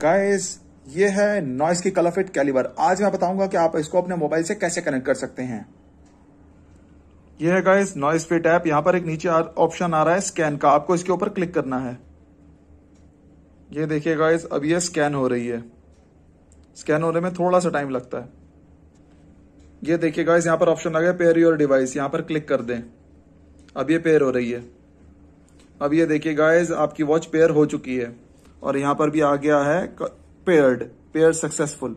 guys ये है noise की कलरफिट कैलिवर आज मैं बताऊंगा कि आप इसको अपने मोबाइल से कैसे कनेक्ट कर सकते हैं ये है गाइस नॉइस फिट ऐप यहां पर एक नीचे ऑप्शन आ रहा है स्कैन का आपको इसके ऊपर क्लिक करना है ये देखिए गाइस अब ये स्कैन हो रही है स्कैन होने में थोड़ा सा टाइम लगता है ये देखिए गाइस यहाँ पर ऑप्शन आ गया पेयर योर डिवाइस यहां पर क्लिक कर दें अब ये पेयर हो रही है अब ये देखिए गाइस आपकी वॉच पेयर हो चुकी है और यहां पर भी आ गया है पेयर्ड पेयर सक्सेसफुल